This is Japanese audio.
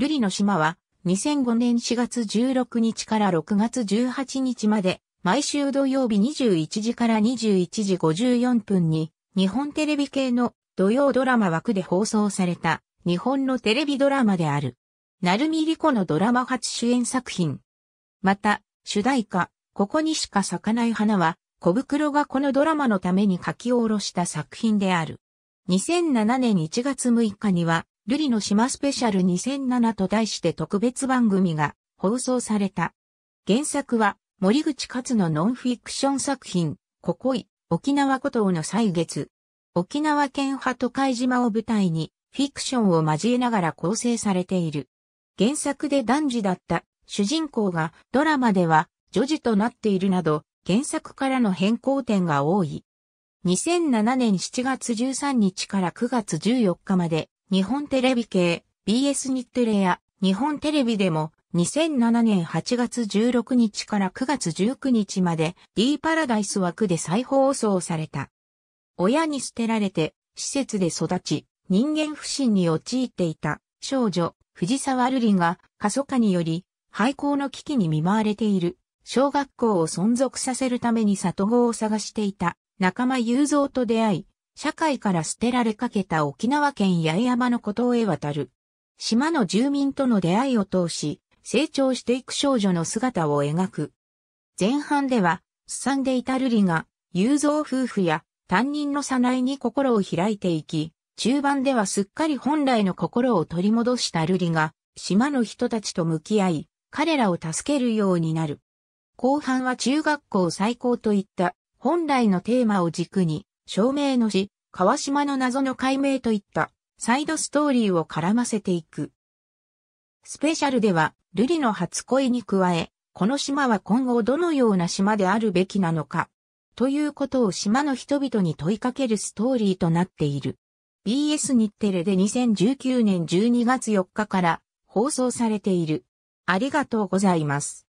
瑠璃の島は2005年4月16日から6月18日まで毎週土曜日21時から21時54分に日本テレビ系の土曜ドラマ枠で放送された日本のテレビドラマである。る海莉子のドラマ初主演作品。また、主題歌、ここにしか咲かない花は、小袋がこのドラマのために書き下ろした作品である。2007年1月6日には、瑠璃の島スペシャル2007と題して特別番組が放送された。原作は森口勝のノンフィクション作品、ここい、沖縄古島の歳月。沖縄県派都会島を舞台に、フィクションを交えながら構成されている。原作で男児だった主人公がドラマでは女児となっているなど、原作からの変更点が多い。2007年7月13日から9月14日まで日本テレビ系、BS 日テレや日本テレビでも2007年8月16日から9月19日まで D パラダイス枠で再放送された。親に捨てられて施設で育ち人間不信に陥っていた少女藤沢瑠璃が過疎化により廃校の危機に見舞われている小学校を存続させるために里子を探していた仲間雄三と出会い社会から捨てられかけた沖縄県八重山の孤島へ渡る。島の住民との出会いを通し、成長していく少女の姿を描く。前半では、すさんでいた瑠璃が、雄三夫婦や担任のさないに心を開いていき、中盤ではすっかり本来の心を取り戻した瑠璃が、島の人たちと向き合い、彼らを助けるようになる。後半は中学校最高といった本来のテーマを軸に、証明の死、川島の謎の解明といったサイドストーリーを絡ませていく。スペシャルでは、瑠璃の初恋に加え、この島は今後どのような島であるべきなのか、ということを島の人々に問いかけるストーリーとなっている。BS 日テレで2019年12月4日から放送されている。ありがとうございます。